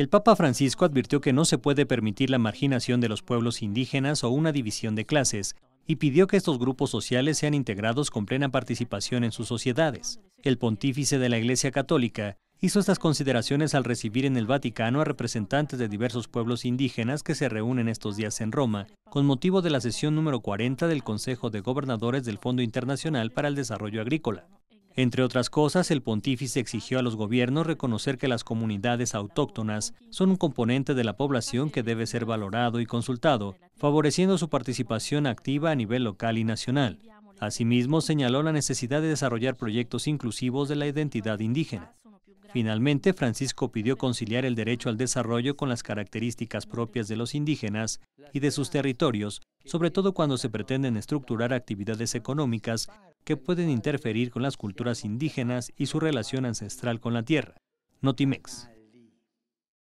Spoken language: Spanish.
El Papa Francisco advirtió que no se puede permitir la marginación de los pueblos indígenas o una división de clases, y pidió que estos grupos sociales sean integrados con plena participación en sus sociedades. El pontífice de la Iglesia Católica hizo estas consideraciones al recibir en el Vaticano a representantes de diversos pueblos indígenas que se reúnen estos días en Roma, con motivo de la sesión número 40 del Consejo de Gobernadores del Fondo Internacional para el Desarrollo Agrícola. Entre otras cosas, el pontífice exigió a los gobiernos reconocer que las comunidades autóctonas son un componente de la población que debe ser valorado y consultado, favoreciendo su participación activa a nivel local y nacional. Asimismo, señaló la necesidad de desarrollar proyectos inclusivos de la identidad indígena. Finalmente, Francisco pidió conciliar el derecho al desarrollo con las características propias de los indígenas y de sus territorios, sobre todo cuando se pretenden estructurar actividades económicas que pueden interferir con las culturas indígenas y su relación ancestral con la tierra. Notimex.